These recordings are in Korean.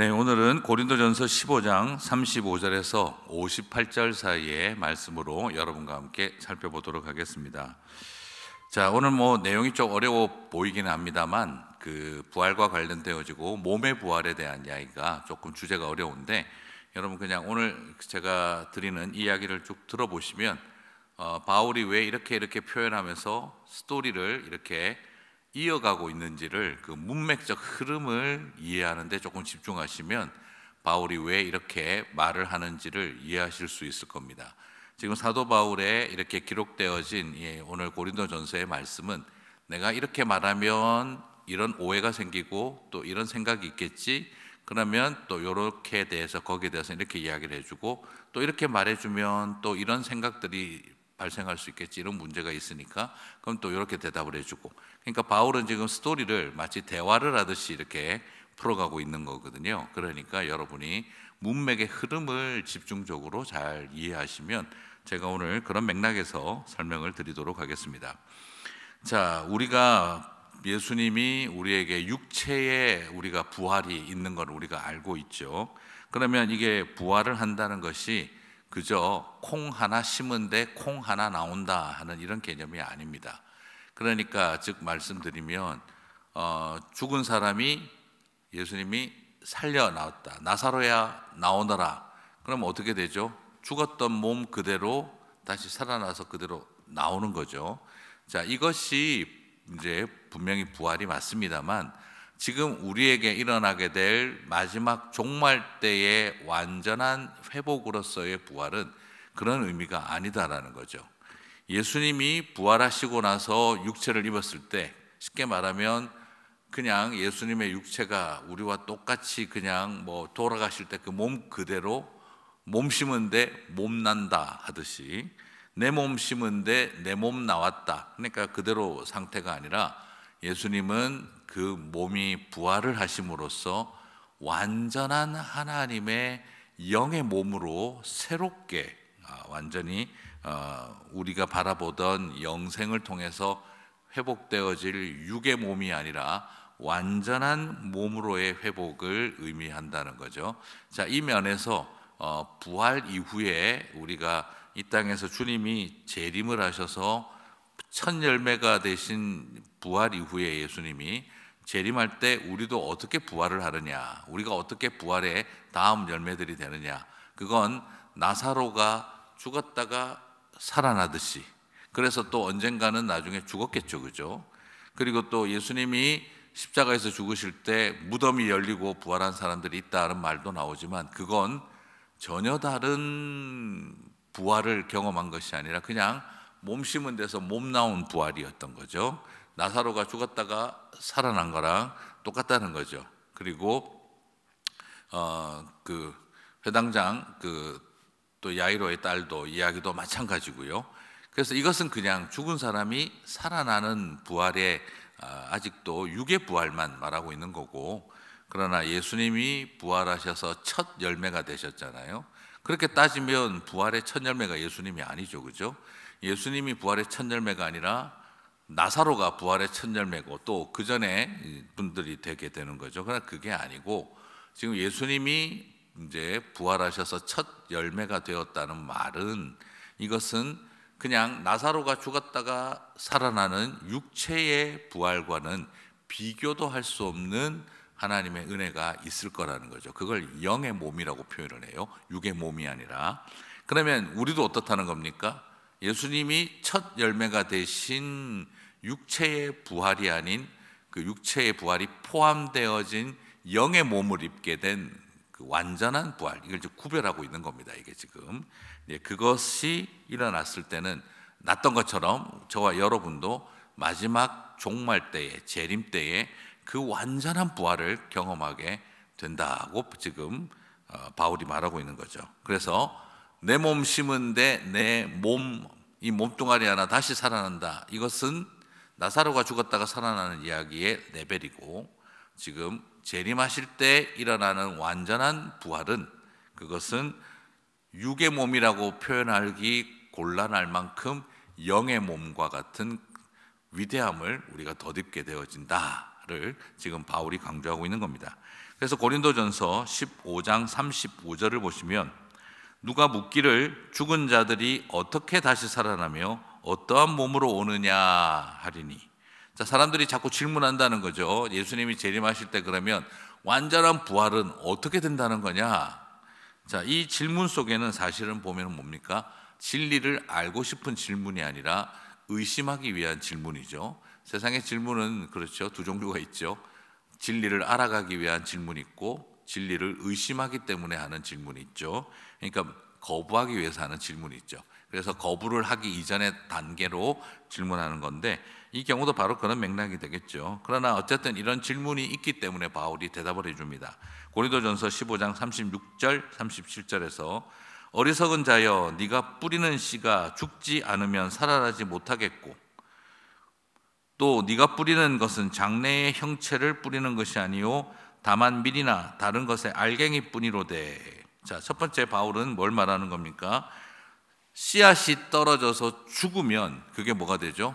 네, 오늘은 고린도전서 15장 35절에서 58절 사이의 말씀으로 여러분과 함께 살펴보도록 하겠습니다. 자, 오늘 뭐 내용이 좀 어려워 보이기 합니다만 그 부활과 관련되어지고 몸의 부활에 대한 이야기가 조금 주제가 어려운데 여러분 그냥 오늘 제가 드리는 이야기를 쭉 들어보시면 어, 바울이 왜 이렇게 이렇게 표현하면서 스토리를 이렇게 이어가고 있는지를 그 문맥적 흐름을 이해하는데 조금 집중하시면 바울이 왜 이렇게 말을 하는지를 이해하실 수 있을 겁니다. 지금 사도 바울의 이렇게 기록되어진 예, 오늘 고린도전서의 말씀은 내가 이렇게 말하면 이런 오해가 생기고 또 이런 생각이 있겠지. 그러면 또 이렇게 대해서 거기에 대해서 이렇게 이야기를 해주고 또 이렇게 말해주면 또 이런 생각들이 발생할 수 있겠지 이런 문제가 있으니까 그럼 또 이렇게 대답을 해주고 그러니까 바울은 지금 스토리를 마치 대화를 하듯이 이렇게 풀어가고 있는 거거든요. 그러니까 여러분이 문맥의 흐름을 집중적으로 잘 이해하시면 제가 오늘 그런 맥락에서 설명을 드리도록 하겠습니다. 자, 우리가 예수님이 우리에게 육체에 우리가 부활이 있는 걸 우리가 알고 있죠. 그러면 이게 부활을 한다는 것이 그저 콩 하나 심은데 콩 하나 나온다 하는 이런 개념이 아닙니다. 그러니까 즉 말씀드리면 어, 죽은 사람이 예수님이 살려 나왔다. 나사로야 나오너라. 그럼 어떻게 되죠? 죽었던 몸 그대로 다시 살아나서 그대로 나오는 거죠. 자, 이것이 이제 분명히 부활이 맞습니다만 지금 우리에게 일어나게 될 마지막 종말 때의 완전한 회복으로서의 부활은 그런 의미가 아니다라는 거죠. 예수님이 부활하시고 나서 육체를 입었을 때 쉽게 말하면 그냥 예수님의 육체가 우리와 똑같이 그냥 뭐 돌아가실 때 그 몸 그대로 몸 심은데 몸 난다 하듯이 내 몸 심은데 내 몸 나왔다. 그러니까 그대로 상태가 아니라 예수님은 그 몸이 부활을 하심으로써 완전한 하나님의 영의 몸으로 새롭게 아, 완전히 어, 우리가 바라보던 영생을 통해서 회복되어질 육의 몸이 아니라 완전한 몸으로의 회복을 의미한다는 거죠. 자, 이 면에서 어, 부활 이후에 우리가 이 땅에서 주님이 재림을 하셔서 첫 열매가 되신 부활 이후에 예수님이 재림할 때 우리도 어떻게 부활을 하느냐, 우리가 어떻게 부활의 다음 열매들이 되느냐, 그건 나사로가 죽었다가 살아나듯이. 그래서 또 언젠가는 나중에 죽었겠죠, 그죠? 그리고 또 예수님이 십자가에서 죽으실 때 무덤이 열리고 부활한 사람들이 있다는 말도 나오지만 그건 전혀 다른 부활을 경험한 것이 아니라 그냥 몸 심은 돼서몸 나온 부활이었던 거죠. 나사로가 죽었다가 살아난 거랑 똑같다는 거죠. 그리고 어, 그 회당장 그 또 야이로의 딸도 이야기도 마찬가지고요. 그래서 이것은 그냥 죽은 사람이 살아나는 부활에 아, 아직도 육의 부활만 말하고 있는 거고 그러나 예수님이 부활하셔서 첫 열매가 되셨잖아요. 그렇게 따지면 부활의 첫 열매가 예수님이 아니죠. 그죠? 예수님이 부활의 첫 열매가 아니라 나사로가 부활의 첫 열매고 또 그 전에 분들이 되게 되는 거죠. 그러나 그게 아니고 지금 예수님이 이제 부활하셔서 첫 열매가 되었다는 말은 이것은 그냥 나사로가 죽었다가 살아나는 육체의 부활과는 비교도 할 수 없는 하나님의 은혜가 있을 거라는 거죠. 그걸 영의 몸이라고 표현을 해요. 육의 몸이 아니라. 그러면 우리도 어떻다는 겁니까? 예수님이 첫 열매가 되신 육체의 부활이 아닌 그 육체의 부활이 포함되어진 영의 몸을 입게 된 그 완전한 부활 이걸 이제 구별하고 있는 겁니다. 이게 지금 예, 그것이 일어났을 때는 났던 것처럼 저와 여러분도 마지막 종말 때에 재림 때에 그 완전한 부활을 경험하게 된다고 지금 어, 바울이 말하고 있는 거죠. 그래서 내 몸 심은데 내 몸 이 몸뚱아리 하나 다시 살아난다. 이것은 나사로가 죽었다가 살아나는 이야기의 레벨이고 지금 재림하실 때 일어나는 완전한 부활은 그것은 육의 몸이라고 표현하기 곤란할 만큼 영의 몸과 같은 위대함을 우리가 덧입게 되어진다를 지금 바울이 강조하고 있는 겁니다. 그래서 고린도전서 15장 35절을 보시면 누가 묻기를 죽은 자들이 어떻게 다시 살아나며 어떠한 몸으로 오느냐 하리니. 자, 사람들이 자꾸 질문한다는 거죠. 예수님이 재림하실 때 그러면 완전한 부활은 어떻게 된다는 거냐? 자, 이 질문 속에는 사실은 보면 뭡니까? 진리를 알고 싶은 질문이 아니라 의심하기 위한 질문이죠. 세상의 질문은 그렇죠. 두 종류가 있죠. 진리를 알아가기 위한 질문이 있고 진리를 의심하기 때문에 하는 질문이 있죠. 그러니까 거부하기 위해서 하는 질문이 있죠. 그래서 거부를 하기 이전의 단계로 질문하는 건데 이 경우도 바로 그런 맥락이 되겠죠. 그러나 어쨌든 이런 질문이 있기 때문에 바울이 대답을 해줍니다. 고린도전서 15장 36절 37절에서 어리석은 자여 네가 뿌리는 씨가 죽지 않으면 살아나지 못하겠고 또 네가 뿌리는 것은 장래의 형체를 뿌리는 것이 아니요 다만 밀이나 다른 것의 알갱이 뿐이로되 자첫 번째 바울은 뭘 말하는 겁니까? 씨앗이 떨어져서 죽으면 그게 뭐가 되죠?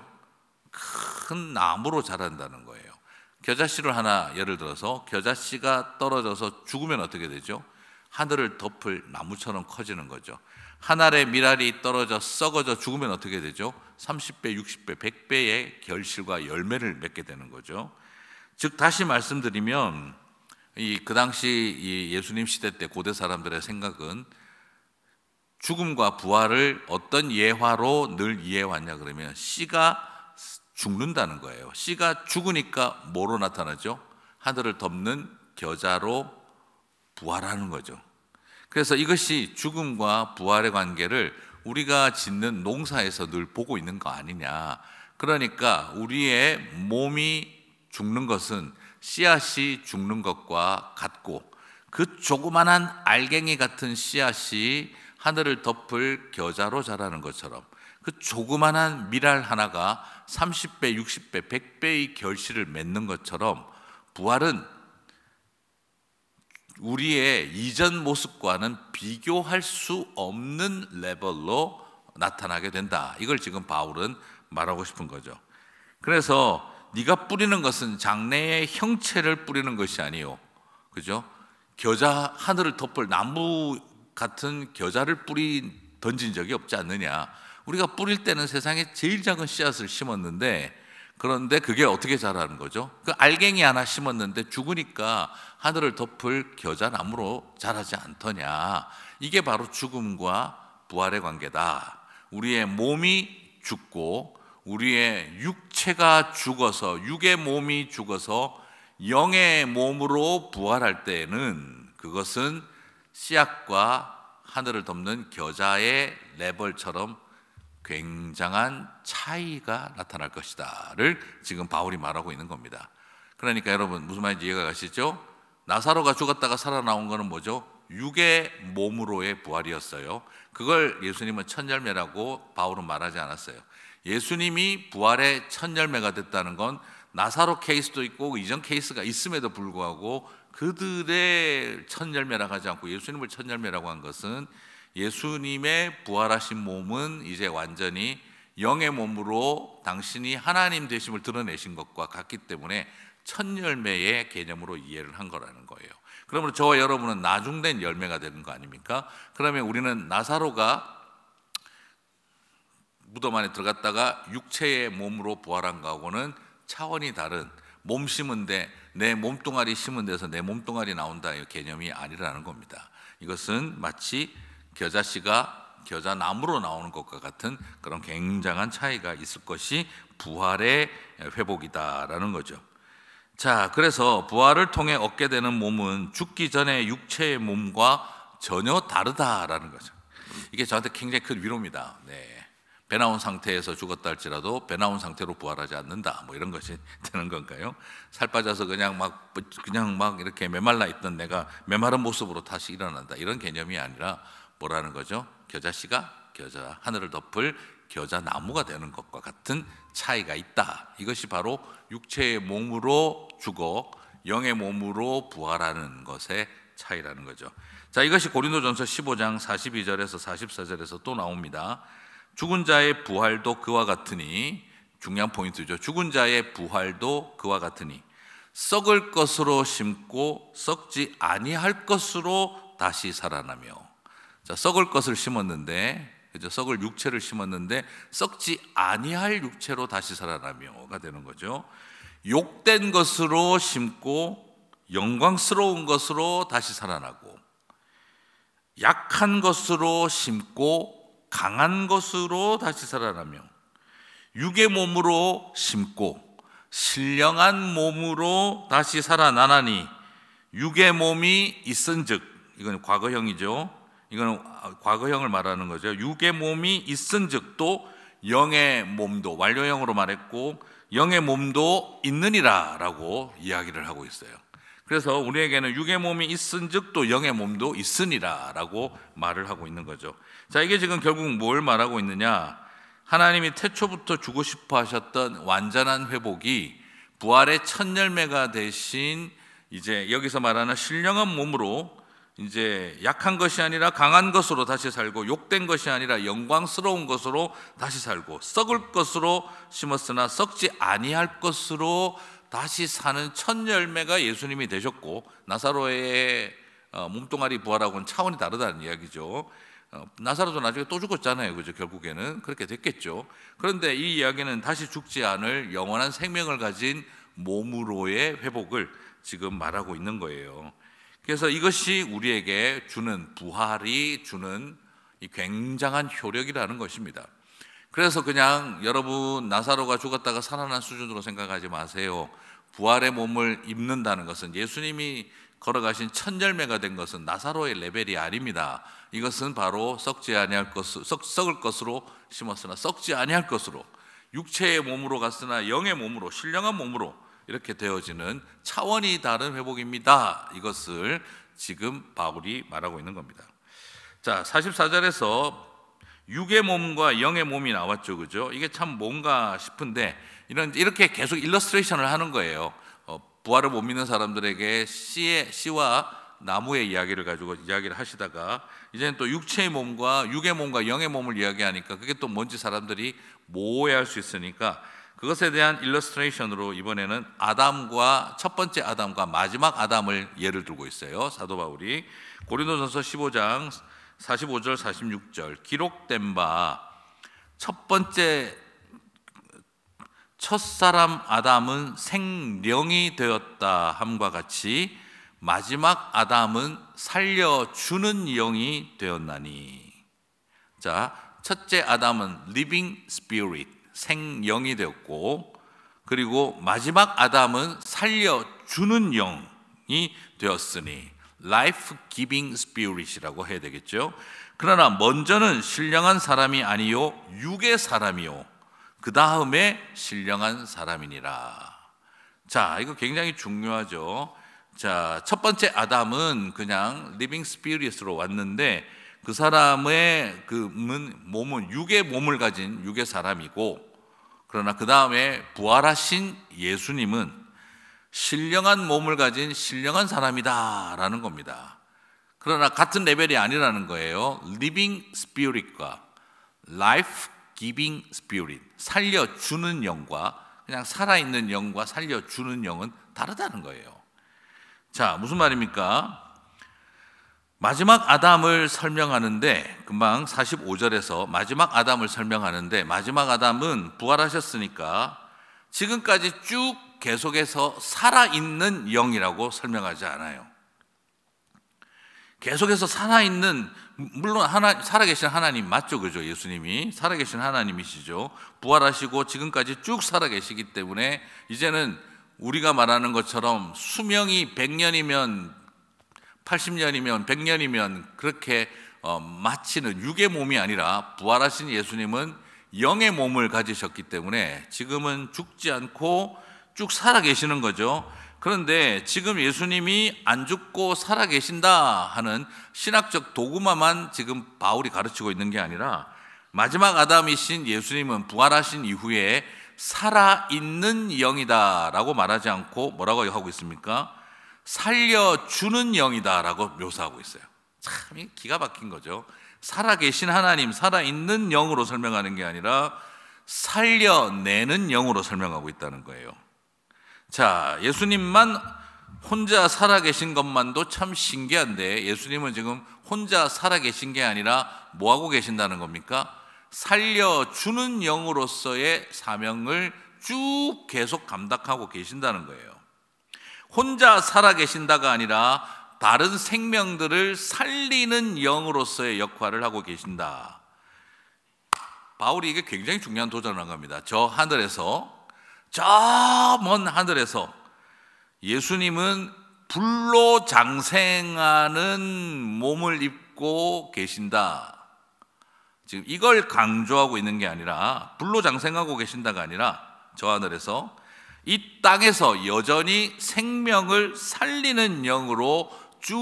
큰 나무로 자란다는 거예요. 겨자씨를 하나 예를 들어서 겨자씨가 떨어져서 죽으면 어떻게 되죠? 하늘을 덮을 나무처럼 커지는 거죠. 한 알의 미랄이 떨어져 썩어져 죽으면 어떻게 되죠? 30배, 60배, 100배의 결실과 열매를 맺게 되는 거죠. 즉 다시 말씀드리면 이 그 당시 이 예수님 시대 때 고대 사람들의 생각은 죽음과 부활을 어떤 예화로 늘 이해왔냐 그러면 씨가 죽는다는 거예요. 씨가 죽으니까 뭐로 나타나죠? 하늘을 덮는 겨자로 부활하는 거죠. 그래서 이것이 죽음과 부활의 관계를 우리가 짓는 농사에서 늘 보고 있는 거 아니냐. 그러니까 우리의 몸이 죽는 것은 씨앗이 죽는 것과 같고 그 조그만한 알갱이 같은 씨앗이 하늘을 덮을 겨자로 자라는 것처럼 그 조그만한 미랄 하나가 30배, 60배, 100배의 결실을 맺는 것처럼 부활은 우리의 이전 모습과는 비교할 수 없는 레벨로 나타나게 된다. 이걸 지금 바울은 말하고 싶은 거죠. 그래서 네가 뿌리는 것은 장래의 형체를 뿌리는 것이 아니요. 그죠? 겨자 하늘을 덮을 나무 같은 겨자를 뿌리 던진 적이 없지 않느냐. 우리가 뿌릴 때는 세상에 제일 작은 씨앗을 심었는데 그런데 그게 어떻게 자라는 거죠? 그 알갱이 하나 심었는데 죽으니까 하늘을 덮을 겨자나무로 자라지 않더냐. 이게 바로 죽음과 부활의 관계다. 우리의 몸이 죽고 우리의 육체가 죽어서 육의 몸이 죽어서 영의 몸으로 부활할 때에는 그것은 씨앗과 하늘을 덮는 겨자의 레벌처럼 굉장한 차이가 나타날 것이다를 지금 바울이 말하고 있는 겁니다. 그러니까 여러분 무슨 말인지 이해가 가시죠? 나사로가 죽었다가 살아나온 거는 뭐죠? 육의 몸으로의 부활이었어요. 그걸 예수님은 첫 열매라고 바울은 말하지 않았어요. 예수님이 부활의 첫 열매가 됐다는 건 나사로 케이스도 있고 이전 케이스가 있음에도 불구하고 그들의 첫 열매라고 하지 않고 예수님을 첫 열매라고 한 것은 예수님의 부활하신 몸은 이제 완전히 영의 몸으로 당신이 하나님 되심을 드러내신 것과 같기 때문에 첫 열매의 개념으로 이해를 한 거라는 거예요. 그러므로 저와 여러분은 나중된 열매가 되는 거 아닙니까? 그러면 우리는 나사로가 무덤 안에 들어갔다가 육체의 몸으로 부활한 거하고는 차원이 다른 몸 심은데 내 몸뚱아리 심은 데서 내 몸뚱아리 나온다 이 개념이 아니라는 겁니다. 이것은 마치 겨자씨가 겨자나무로 나오는 것과 같은 그런 굉장한 차이가 있을 것이 부활의 회복이다라는 거죠. 자, 그래서 부활을 통해 얻게 되는 몸은 죽기 전에 육체의 몸과 전혀 다르다라는 거죠. 이게 저한테 굉장히 큰 위로입니다. 네. 배 나온 상태에서 죽었다 할지라도 배 나온 상태로 부활하지 않는다. 뭐 이런 것이 되는 건가요? 살 빠져서 그냥 막 그냥 막 이렇게 메말라 있던 내가 메마른 모습으로 다시 일어난다. 이런 개념이 아니라 뭐라는 거죠? 겨자씨가 겨자 하늘을 덮을 겨자 나무가 되는 것과 같은 차이가 있다. 이것이 바로 육체의 몸으로 죽어 영의 몸으로 부활하는 것의 차이라는 거죠. 자, 이것이 고린도전서 15장 42절에서 44절에서 또 나옵니다. 죽은 자의 부활도 그와 같으니 중요한 포인트죠. 죽은 자의 부활도 그와 같으니 썩을 것으로 심고 썩지 아니할 것으로 다시 살아나며 자, 썩을 것을 심었는데 그죠? 썩을 육체를 심었는데 썩지 아니할 육체로 다시 살아나며가 되는 거죠. 욕된 것으로 심고 영광스러운 것으로 다시 살아나고 약한 것으로 심고 강한 것으로 다시 살아나며 육의 몸으로 심고 신령한 몸으로 다시 살아나나니 육의 몸이 있은즉 이건 과거형이죠. 이건 과거형을 말하는 거죠. 육의 몸이 있은즉도 영의 몸도 완료형으로 말했고 영의 몸도 있느니라라고 이야기를 하고 있어요. 그래서 우리에게는 육의 몸이 있은즉 또 영의 몸도 있으니라라고 말을 하고 있는 거죠. 자, 이게 지금 결국 뭘 말하고 있느냐? 하나님이 태초부터 주고 싶어 하셨던 완전한 회복이 부활의 첫 열매가 대신 이제 여기서 말하는 신령한 몸으로 이제 약한 것이 아니라 강한 것으로 다시 살고 욕된 것이 아니라 영광스러운 것으로 다시 살고 썩을 것으로 심었으나 썩지 아니할 것으로 다시 사는 첫 열매가 예수님이 되셨고 나사로의 어, 몸뚱아리 부활하고는 차원이 다르다는 이야기죠. 어, 나사로도 나중에 또 죽었잖아요. 그죠? 결국에는 그렇게 됐겠죠. 그런데 이 이야기는 다시 죽지 않을 영원한 생명을 가진 몸으로의 회복을 지금 말하고 있는 거예요. 그래서 이것이 우리에게 주는 부활이 주는 이 굉장한 효력이라는 것입니다. 그래서 그냥 여러분 나사로가 죽었다가 살아난 수준으로 생각하지 마세요. 부활의 몸을 입는다는 것은 예수님이 걸어가신 첫 열매가 된 것은 나사로의 레벨이 아닙니다. 이것은 바로 썩지 아니할 것 썩, 썩을 것으로 심었으나 썩지 아니할 것으로 육체의 몸으로 갔으나 영의 몸으로 신령한 몸으로 이렇게 되어지는 차원이 다른 회복입니다. 이것을 지금 바울이 말하고 있는 겁니다. 자, 44절에서 육의 몸과 영의 몸이 나왔죠. 그죠? 이게 참 뭔가 싶은데 이런 이렇게 계속 일러스트레이션을 하는 거예요. 어, 부활을 못 믿는 사람들에게 씨의 씨와 나무의 이야기를 가지고 이야기를 하시다가 이제는 또 육체의 몸과 육의 몸과 영의 몸을 이야기하니까 그게 또 뭔지 사람들이 모호해할 수 있으니까 그것에 대한 일러스트레이션으로 이번에는 아담과 첫 번째 아담과 마지막 아담을 예를 들고 있어요. 사도 바울이 고린도전서 15장 45절 46절 기록된 바 첫 번째 첫사람 아담은 생령이 되었다 함과 같이 마지막 아담은 살려주는 영이 되었나니 자 첫째 아담은 living spirit 생영이 되었고 그리고 마지막 아담은 살려주는 영이 되었으니 라이프 기빙 스피릿이라고 해야 되겠죠. 그러나 먼저는 신령한 사람이 아니요 육의 사람이요 그 다음에 신령한 사람이니라. 자, 이거 굉장히 중요하죠. 자, 첫 번째 아담은 그냥 리빙 스피릿으로 왔는데 그 사람의 그 몸은 육의 몸을 가진 육의 사람이고 그러나 그 다음에 부활하신 예수님은 신령한 몸을 가진 신령한 사람이다라는 겁니다. 그러나 같은 레벨이 아니라는 거예요. living spirit과 life giving spirit, 살려주는 영과 그냥 살아있는 영과 살려주는 영은 다르다는 거예요. 자, 무슨 말입니까? 마지막 아담을 설명하는데 금방 45절에서 마지막 아담을 설명하는데 마지막 아담은 부활하셨으니까 지금까지 쭉 계속해서 살아있는 영이라고 설명하지 않아요. 계속해서 살아있는 물론 하나, 살아계신 하나님 맞죠 그죠 예수님이 살아계신 하나님이시죠 부활하시고 지금까지 쭉 살아계시기 때문에 이제는 우리가 말하는 것처럼 수명이 100년이면 80년이면 100년이면 그렇게 어, 마치는 육의 몸이 아니라 부활하신 예수님은 영의 몸을 가지셨기 때문에 지금은 죽지 않고 쭉 살아계시는 거죠. 그런데 지금 예수님이 안 죽고 살아계신다 하는 신학적 도구마만 지금 바울이 가르치고 있는 게 아니라 마지막 아담이신 예수님은 부활하신 이후에 살아있는 영이다 라고 말하지 않고 뭐라고 하고 있습니까? 살려주는 영이다 라고 묘사하고 있어요. 참 기가 막힌 거죠. 살아계신 하나님, 살아있는 영으로 설명하는 게 아니라 살려내는 영으로 설명하고 있다는 거예요. 자, 예수님만 혼자 살아계신 것만도 참 신기한데 예수님은 지금 혼자 살아계신 게 아니라 뭐 하고 계신다는 겁니까? 살려주는 영으로서의 사명을 쭉 계속 감당하고 계신다는 거예요. 혼자 살아계신다가 아니라 다른 생명들을 살리는 영으로서의 역할을 하고 계신다. 바울이 이게 굉장히 중요한 도전을 한 겁니다. 저 하늘에서 저먼 하늘에서 예수님은 불로 장생하는 몸을 입고 계신다. 지금 이걸 강조하고 있는 게 아니라 불로 장생하고 계신다가 아니라 저 하늘에서 이 땅에서 여전히 생명을 살리는 영으로 쭉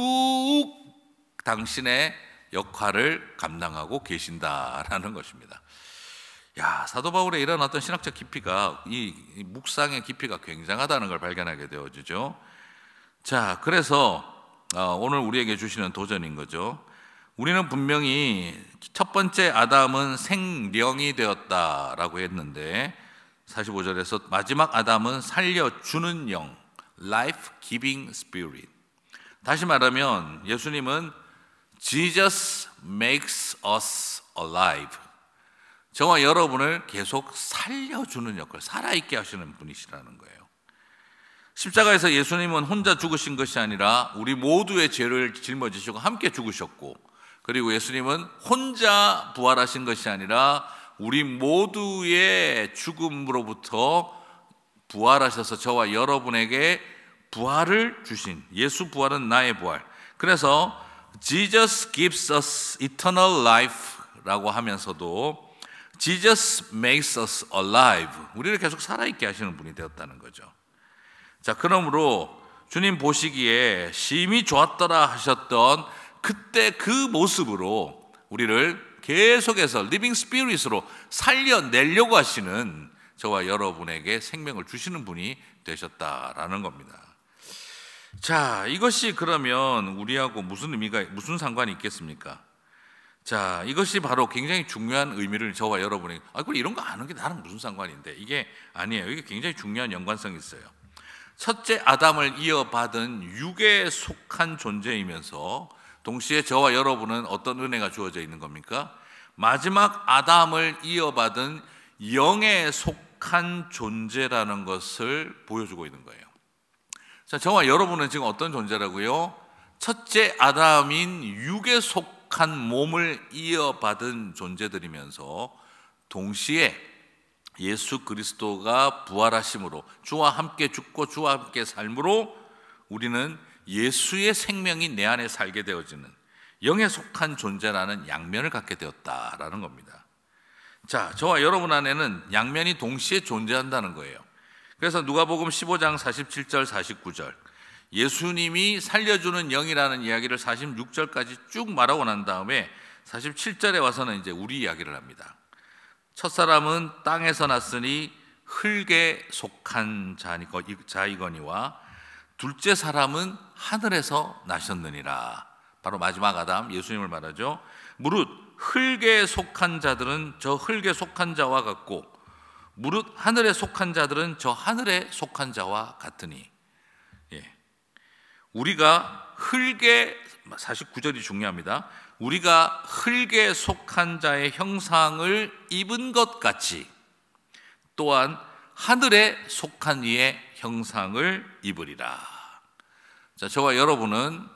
당신의 역할을 감당하고 계신다라는 것입니다. 야 사도 바울의 이런 어떤 신학적 깊이가 이, 묵상의 깊이가 굉장하다는 걸 발견하게 되어지죠. 자 그래서 어, 오늘 우리에게 주시는 도전인 거죠. 우리는 분명히 첫 번째 아담은 생령이 되었다라고 했는데 45절에서 마지막 아담은 살려주는 영, life giving spirit. 다시 말하면 예수님은 Jesus makes us alive. 저와 여러분을 계속 살려주는 역할, 살아있게 하시는 분이시라는 거예요. 십자가에서 예수님은 혼자 죽으신 것이 아니라 우리 모두의 죄를 짊어지시고 함께 죽으셨고, 그리고 예수님은 혼자 부활하신 것이 아니라 우리 모두의 죽음으로부터 부활하셔서 저와 여러분에게 부활을 주신 예수 부활은 나의 부활. 그래서 Jesus gives us eternal life라고 하면서도 Jesus makes us alive. 우리를 계속 살아있게 하시는 분이 되었다는 거죠. 자, 그러므로 주님 보시기에 심히 좋았더라 하셨던 그때 그 모습으로 우리를 계속해서 리빙 스피릿으로 살려내려고 하시는 저와 여러분에게 생명을 주시는 분이 되셨다라는 겁니다. 자, 이것이 그러면 우리하고 무슨 의미가 무슨 상관이 있겠습니까? 자, 이것이 바로 굉장히 중요한 의미를 저와 여러분이 아, 그걸 이런 거 아는 게 나랑 무슨 상관인데 이게 아니에요. 이게 굉장히 중요한 연관성이 있어요. 첫째 아담을 이어받은 육에 속한 존재이면서 동시에 저와 여러분은 어떤 은혜가 주어져 있는 겁니까? 마지막 아담을 이어받은 영에 속한 존재라는 것을 보여주고 있는 거예요. 자, 저와 여러분은 지금 어떤 존재라고요? 첫째 아담인 육에 속한 속한 몸을 이어받은 존재들이면서 동시에 예수 그리스도가 부활하심으로 주와 함께 죽고 주와 함께 삶으로 우리는 예수의 생명이 내 안에 살게 되어지는 영에 속한 존재라는 양면을 갖게 되었다라는 겁니다. 자, 저와 여러분 안에는 양면이 동시에 존재한다는 거예요. 그래서 누가복음 15장 47절 49절 예수님이 살려주는 영이라는 이야기를 46절까지 쭉 말하고 난 다음에 47절에 와서는 이제 우리 이야기를 합니다. 첫사람은 땅에서 났으니 흙에 속한 자이거니와 둘째 사람은 하늘에서 나셨느니라. 바로 마지막 아담 예수님을 말하죠. 무릇 흙에 속한 자들은 저 흙에 속한 자와 같고 무릇 하늘에 속한 자들은 저 하늘에 속한 자와 같으니 우리가 흙에 49절이 중요합니다. 우리가 흙에 속한 자의 형상을 입은 것 같이 또한 하늘에 속한 이의 형상을 입으리라. 자, 저와 여러분은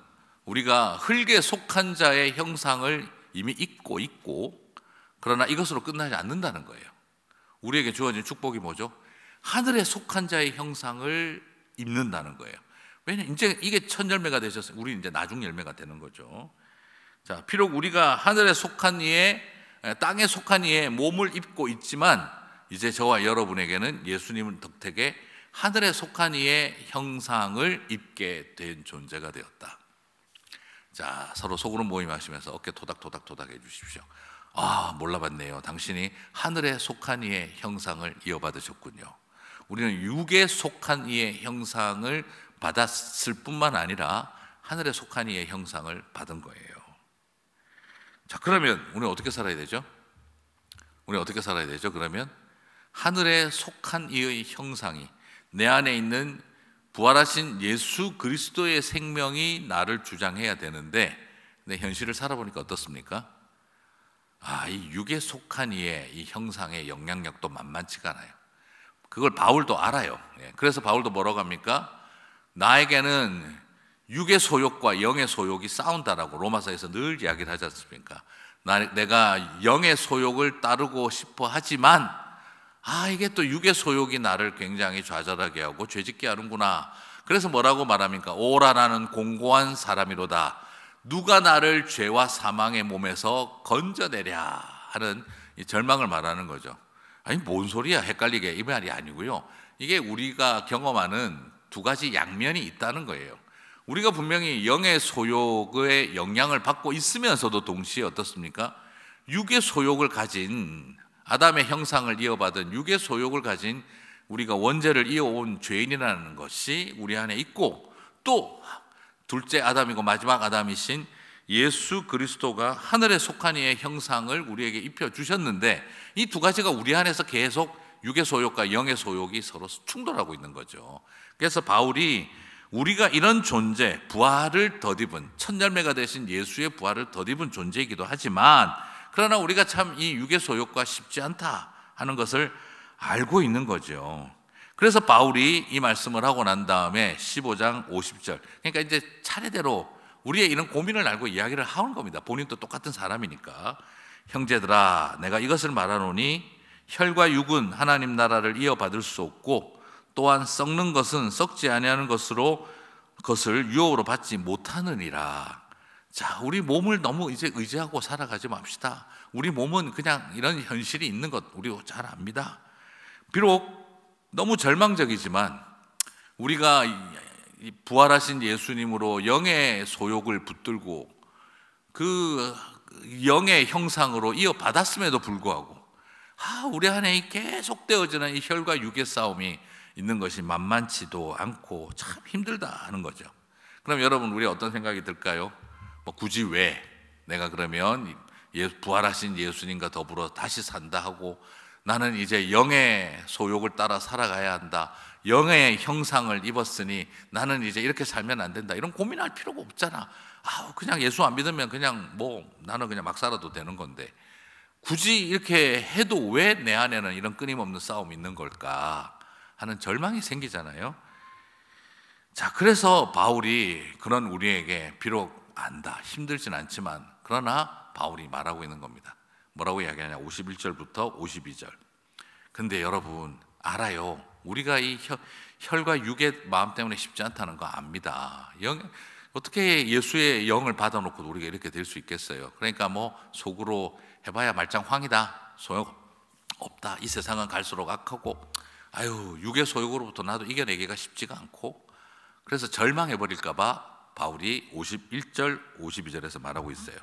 우리가 흙에 속한 자의 형상을 이미 입고 있고 그러나 이것으로 끝나지 않는다는 거예요. 우리에게 주어진 축복이 뭐죠? 하늘에 속한 자의 형상을 입는다는 거예요. 왜냐 이제 이게 첫 열매가 되셔서 우리는 이제 나중 열매가 되는 거죠. 자, 비록 우리가 하늘에 속한 이에 땅에 속한 이에 몸을 입고 있지만 이제 저와 여러분에게는 예수님은 덕택에 하늘에 속한 이의 형상을 입게 된 존재가 되었다. 자, 서로 속으로 모임하시면서 어깨 토닥토닥토닥 해주십시오. 아, 몰라봤네요. 당신이 하늘에 속한 이의 형상을 이어받으셨군요. 우리는 육에 속한 이의 형상을 받았을 뿐만 아니라 하늘에 속한 이의 형상을 받은 거예요. 자, 그러면 우리 어떻게 살아야 되죠? 우리 어떻게 살아야 되죠? 그러면 하늘에 속한 이의 형상이 내 안에 있는 부활하신 예수 그리스도의 생명이 나를 주장해야 되는데 내 현실을 살아보니까 어떻습니까? 아, 이 육에 속한 이의 이 형상의 영향력도 만만치가 않아요. 그걸 바울도 알아요. 예, 그래서 바울도 뭐라고 합니까? 나에게는 육의 소욕과 영의 소욕이 싸운다라고 로마서에서 늘 이야기를 하지 않습니까? 나, 내가 영의 소욕을 따르고 싶어 하지만 아 이게 또 육의 소욕이 나를 굉장히 좌절하게 하고 죄짓게 하는구나. 그래서 뭐라고 말합니까? 오라라는 공고한 사람이로다. 누가 나를 죄와 사망의 몸에서 건져내랴 하는 절망을 말하는 거죠. 아니 뭔 소리야? 헷갈리게 이 말이 아니고요. 이게 우리가 경험하는 두 가지 양면이 있다는 거예요. 우리가 분명히 영의 소욕의 영향을 받고 있으면서도 동시에 어떻습니까? 육의 소욕을 가진 아담의 형상을 이어받은 육의 소욕을 가진 우리가 원죄를 이어온 죄인이라는 것이 우리 안에 있고 또 둘째 아담이고 마지막 아담이신 예수 그리스도가 하늘에 속한 이의 형상을 우리에게 입혀 주셨는데 이 두 가지가 우리 안에서 계속 육의 소욕과 영의 소욕이 서로 충돌하고 있는 거죠. 그래서 바울이 우리가 이런 존재, 부활을 덧입은 천열매가 되신 예수의 부활을 덧입은 존재이기도 하지만 그러나 우리가 참 이 육의 소욕과 쉽지 않다 하는 것을 알고 있는 거죠. 그래서 바울이 이 말씀을 하고 난 다음에 15장 50절. 그러니까 이제 차례대로 우리의 이런 고민을 알고 이야기를 하는 겁니다. 본인도 똑같은 사람이니까. 형제들아, 내가 이것을 말하노니 혈과 육은 하나님 나라를 이어받을 수 없고 또한 썩는 것은 썩지 아니하는 것으로 것을 유혹으로 받지 못하느니라. 자, 우리 몸을 너무 이제 의지하고 살아가지 맙시다. 우리 몸은 그냥 이런 현실이 있는 것 우리 잘 압니다. 비록 너무 절망적이지만 우리가 부활하신 예수님으로 영의 소욕을 붙들고 그 영의 형상으로 이어받았음에도 불구하고 아, 우리 안에 계속되어지는 이 혈과 육의 싸움이 있는 것이 만만치도 않고 참 힘들다 하는 거죠. 그럼 여러분 우리 어떤 생각이 들까요? 뭐 굳이 왜 내가 그러면 예수, 부활하신 예수님과 더불어 다시 산다 하고 나는 이제 영의 소욕을 따라 살아가야 한다. 영의 형상을 입었으니 나는 이제 이렇게 살면 안 된다. 이런 고민할 필요가 없잖아. 아, 그냥 예수 안 믿으면 그냥 뭐 나는 그냥 막 살아도 되는 건데. 굳이 이렇게 해도 왜 내 안에는 이런 끊임없는 싸움이 있는 걸까? 하는 절망이 생기잖아요. 자, 그래서 바울이 그런 우리에게 비록 안다, 힘들진 않지만, 그러나 바울이 말하고 있는 겁니다. 뭐라고 이야기하냐, 51절부터 52절. 근데 여러분, 알아요. 우리가 이 혈, 과 육의 마음 때문에 쉽지 않다는 거 압니다. 영, 어떻게 예수의 영을 받아놓고 우리가 이렇게 될 수 있겠어요? 그러니까 뭐 속으로 해봐야 말짱황이다. 소용없다. 이 세상은 갈수록 악하고 아유, 육의 소욕으로부터 나도 이겨내기가 쉽지가 않고 그래서 절망해 버릴까 봐 바울이 51절, 52절에서 말하고 있어요.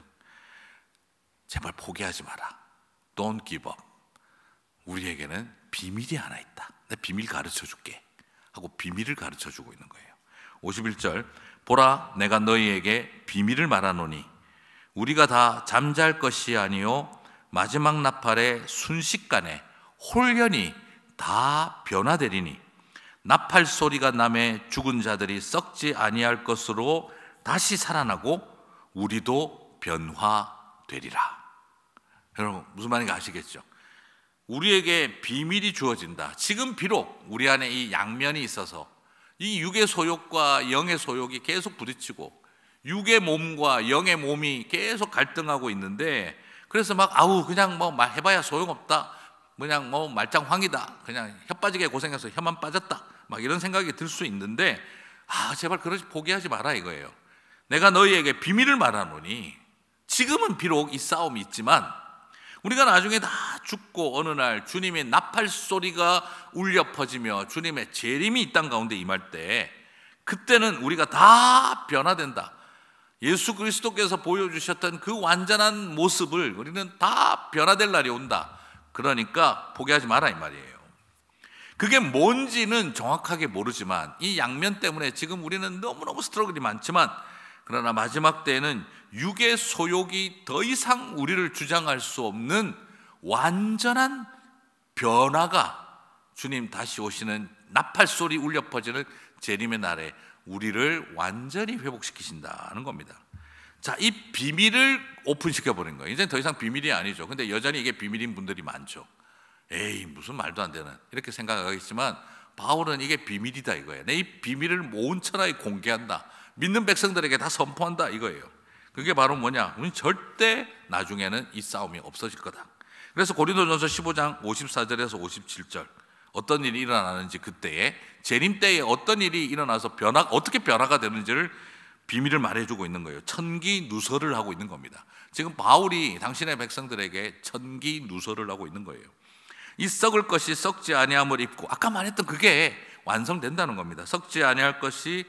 제발 포기하지 마라. Don't give up. 우리에게는 비밀이 하나 있다. 내 비밀 가르쳐 줄게. 하고 비밀을 가르쳐 주고 있는 거예요. 51절. 보라 내가 너희에게 비밀을 말하노니 우리가 다 잠잘 것이 아니요 마지막 나팔의 순식간에 홀연히 다 변화되리니 나팔 소리가 남에 죽은 자들이 썩지 아니할 것으로 다시 살아나고 우리도 변화되리라. 여러분 무슨 말인지 아시겠죠? 우리에게 비밀이 주어진다. 지금 비록 우리 안에 이 양면이 있어서 이 육의 소욕과 영의 소욕이 계속 부딪히고 육의 몸과 영의 몸이 계속 갈등하고 있는데 그래서 막 아우 그냥 뭐 해봐야 소용없다. 그냥 뭐 말짱황이다. 그냥 혀 빠지게 고생해서 혀만 빠졌다. 막 이런 생각이 들 수 있는데 아, 제발 그러지 포기하지 마라 이거예요. 내가 너희에게 비밀을 말하노니 지금은 비록 이 싸움이 있지만 우리가 나중에 다 죽고 어느 날 주님의 나팔 소리가 울려 퍼지며 주님의 재림이 이 땅 가운데 임할 때 그때는 우리가 다 변화된다. 예수 그리스도께서 보여주셨던 그 완전한 모습을 우리는 다 변화될 날이 온다. 그러니까 포기하지 마라 이 말이에요. 그게 뭔지는 정확하게 모르지만 이 양면 때문에 지금 우리는 너무너무 스트러글이 많지만 그러나 마지막 때에는 육의 소욕이 더 이상 우리를 주장할 수 없는 완전한 변화가 주님 다시 오시는 나팔 소리 울려 퍼지는 재림의 날에 우리를 완전히 회복시키신다는 겁니다. 자, 이 비밀을 오픈시켜 버린 거예요. 이제 더 이상 비밀이 아니죠. 근데 여전히 이게 비밀인 분들이 많죠. 에이, 무슨 말도 안 되는. 이렇게 생각하겠지만 바울은 이게 비밀이다 이거예요. 내 이 비밀을 모은 천하에 공개한다. 믿는 백성들에게 다 선포한다 이거예요. 그게 바로 뭐냐? 우리 절대 나중에는 이 싸움이 없어질 거다. 그래서 고린도전서 15장 54절에서 57절 어떤 일이 일어나는지 그때에 재림 때에 어떤 일이 일어나서 변화 어떻게 변화가 되는지를 비밀을 말해주고 있는 거예요. 천기 누설을 하고 있는 겁니다. 지금 바울이 당신의 백성들에게 천기 누설을 하고 있는 거예요. 이 썩을 것이 썩지 아니함을 입고 아까 말했던 그게 완성된다는 겁니다. 썩지 아니할 것이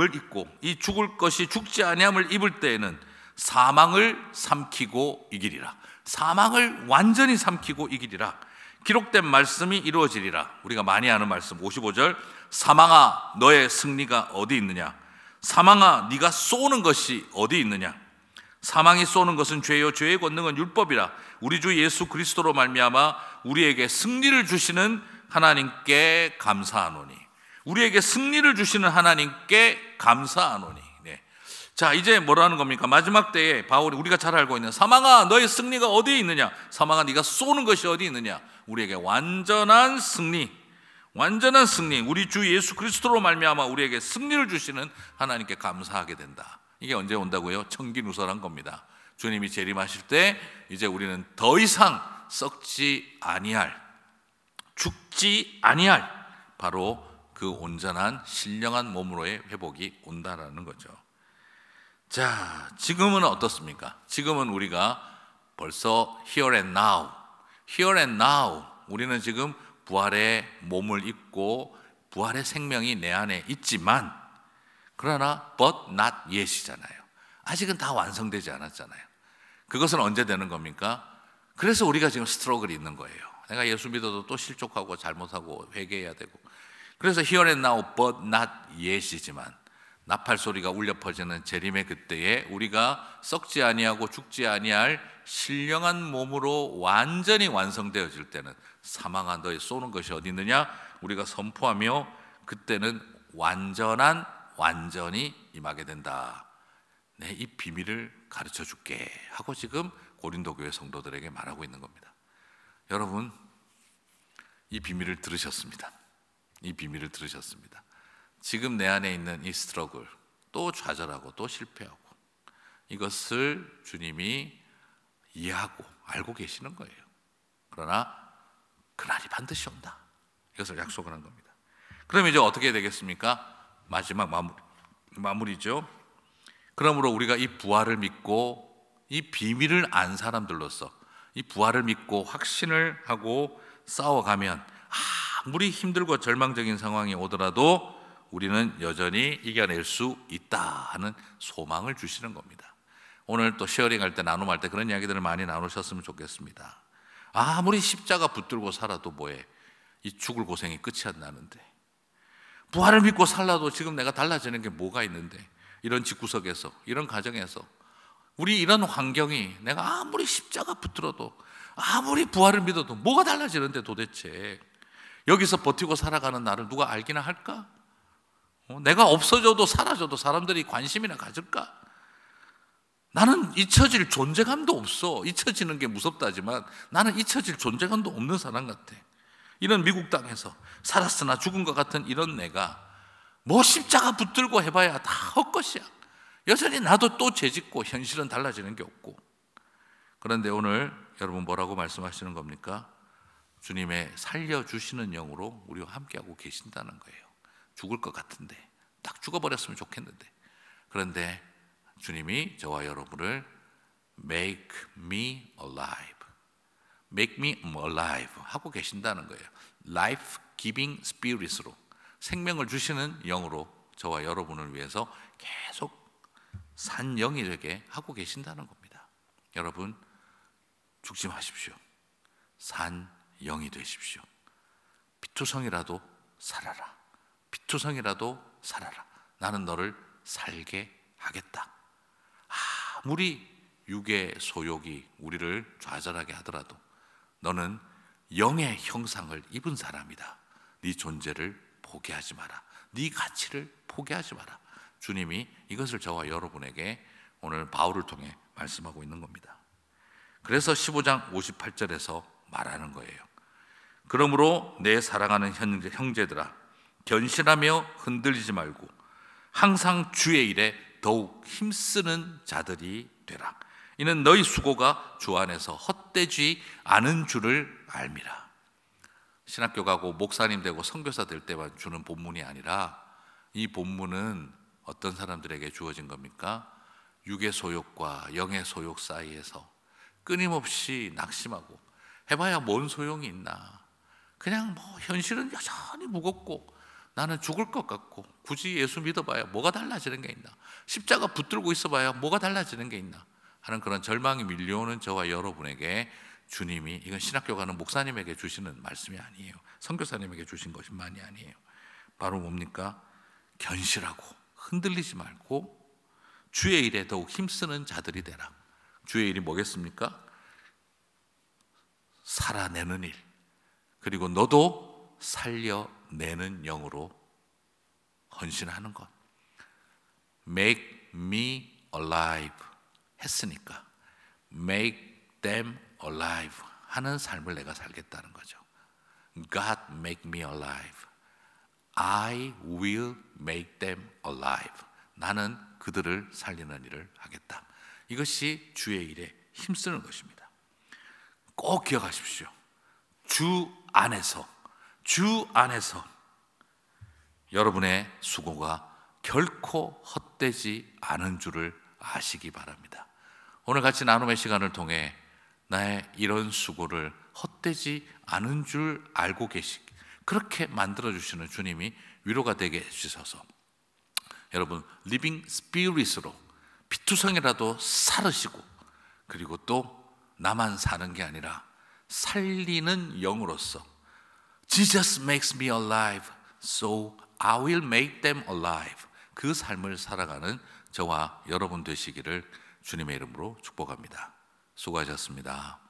을 입고 이 죽을 것이 죽지 아니함을 입을 때에는 사망을 삼키고 이기리라. 사망을 완전히 삼키고 이기리라. 기록된 말씀이 이루어지리라. 우리가 많이 아는 말씀 55절 사망아 너의 승리가 어디 있느냐? 사망아 네가 쏘는 것이 어디 있느냐 사망이 쏘는 것은 죄요 죄의 권능은 율법이라 우리 주 예수 그리스도로 말미암아 우리에게 승리를 주시는 하나님께 감사하노니 우리에게 승리를 주시는 하나님께 감사하노니 네. 자 이제 뭐라는 겁니까 마지막 때에 바울이 우리가 잘 알고 있는 사망아 너의 승리가 어디에 있느냐 사망아 네가 쏘는 것이 어디 있느냐 우리에게 완전한 승리 완전한 승리, 우리 주 예수 그리스도로 말미암아 우리에게 승리를 주시는 하나님께 감사하게 된다. 이게 언제 온다고요? 청기누설한 겁니다. 주님이 재림하실 때 이제 우리는 더 이상 썩지 아니할, 죽지 아니할 바로 그 온전한 신령한 몸으로의 회복이 온다라는 거죠. 자, 지금은 어떻습니까? 지금은 우리가 벌써 here and now, here and now. 우리는 지금 부활의 몸을 입고 부활의 생명이 내 안에 있지만 그러나 but not yet이잖아요. 아직은 다 완성되지 않았잖아요. 그것은 언제 되는 겁니까? 그래서 우리가 지금 스트러글이 있는 거예요. 내가 예수 믿어도 또 실족하고 잘못하고 회개해야 되고. 그래서 here and now but not yet이지만 나팔 소리가 울려 퍼지는 재림의 그때에 우리가 썩지 아니하고 죽지 아니할 신령한 몸으로 완전히 완성되어질 때는 사망한 너희 쏘는 것이 어디 있느냐 우리가 선포하며 그때는 완전한 완전히 임하게 된다. 내이 네, 비밀을 가르쳐 줄게 하고 지금 고린도 교회 성도들에게 말하고 있는 겁니다. 여러분 이 비밀을 들으셨습니다. 이 비밀을 들으셨습니다. 지금 내 안에 있는 이 스트러글 또 좌절하고 또 실패하고 이것을 주님이 이해하고 알고 계시는 거예요. 그러나 그날이 반드시 온다. 이것을 약속을 한 겁니다. 그럼 이제 어떻게 되겠습니까? 마지막 마무리, 마무리죠. 그러므로 우리가 이 부활을 믿고 이 비밀을 안 사람들로서 이 부활을 믿고 확신을 하고 싸워가면 아무리 힘들고 절망적인 상황이 오더라도 우리는 여전히 이겨낼 수 있다는 소망을 주시는 겁니다. 오늘 또 쉐어링할 때 나눔할 때 그런 이야기들을 많이 나누셨으면 좋겠습니다. 아무리 십자가 붙들고 살아도 뭐해? 이 죽을 고생이 끝이 안 나는데. 부활을 믿고 살라도 지금 내가 달라지는 게 뭐가 있는데. 이런 집구석에서, 이런 가정에서, 우리 이런 환경이 내가 아무리 십자가 붙들어도, 아무리 부활을 믿어도 뭐가 달라지는데 도대체. 여기서 버티고 살아가는 나를 누가 알기나 할까? 어, 내가 없어져도 사라져도 사람들이 관심이나 가질까? 나는 잊혀질 존재감도 없어. 잊혀지는 게 무섭다지만 나는 잊혀질 존재감도 없는 사람 같아. 이런 미국 땅에서 살았으나 죽은 것 같은 이런 내가 뭐 십자가 붙들고 해봐야 다 헛것이야. 여전히 나도 또 죄짓고 현실은 달라지는 게 없고. 그런데 오늘 여러분 뭐라고 말씀하시는 겁니까? 주님의 살려주시는 영으로 우리와 함께하고 계신다는 거예요. 죽을 것 같은데 딱 죽어버렸으면 좋겠는데 그런데 주님이 저와 여러분을 make me alive, make me alive 하고 계신다는 거예요. life giving spirit으로 생명을 주시는 영으로 저와 여러분을 위해서 계속 산 영이 되게 하고 계신다는 겁니다. 여러분 죽지 마십시오. 산 영이 되십시오. 피투성이라도 살아라. 비초성이라도 살아라. 나는 너를 살게 하겠다. 아무리 육의 소욕이 우리를 좌절하게 하더라도 너는 영의 형상을 입은 사람이다. 네 존재를 포기하지 마라. 네 가치를 포기하지 마라. 주님이 이것을 저와 여러분에게 오늘 바울을 통해 말씀하고 있는 겁니다. 그래서 15장 58절에서 말하는 거예요. 그러므로 내 사랑하는 형제들아 변신하며 흔들리지 말고 항상 주의 일에 더욱 힘쓰는 자들이 되라. 이는 너희 수고가 주 안에서 헛되지 않은 줄을 알미라. 신학교 가고 목사님 되고 선교사 될 때만 주는 본문이 아니라 이 본문은 어떤 사람들에게 주어진 겁니까? 육의 소욕과 영의 소욕 사이에서 끊임없이 낙심하고 해봐야 뭔 소용이 있나. 그냥 뭐 현실은 여전히 무겁고 나는 죽을 것 같고 굳이 예수 믿어봐야 뭐가 달라지는 게 있나? 십자가 붙들고 있어봐야 뭐가 달라지는 게 있나? 하는 그런 절망이 밀려오는 저와 여러분에게 주님이 이건 신학교 가는 목사님에게 주시는 말씀이 아니에요. 선교사님에게 주신 것만이 아니에요. 바로 뭡니까? 견실하고 흔들리지 말고 주의 일에 더욱 힘쓰는 자들이 되라. 주의 일이 뭐겠습니까? 살아내는 일. 그리고 너도 살려 내는 영으로 헌신하는 것. Make me alive 했으니까 make them alive 하는 삶을 내가 살겠다는 거죠. God make me alive. I will make them alive. 나는 그들을 살리는 일을 하겠다. 이것이 주의 일에 힘쓰는 것입니다. 꼭 기억하십시오. 주 안에서 주 안에서 여러분의 수고가 결코 헛되지 않은 줄을 아시기 바랍니다. 오늘 같이 나눔의 시간을 통해 나의 이런 수고를 헛되지 않은 줄 알고 계시 그렇게 만들어 주시는 주님이 위로가 되게 해 주셔서 여러분 리빙 스피릿으로 피투성이라도 사르시고 그리고 또 나만 사는 게 아니라 살리는 영으로서 Jesus makes me alive, so I will make them alive. 그 삶을 살아가는 저와 여러분 되시기를 주님의 이름으로 축복합니다. 수고하셨습니다.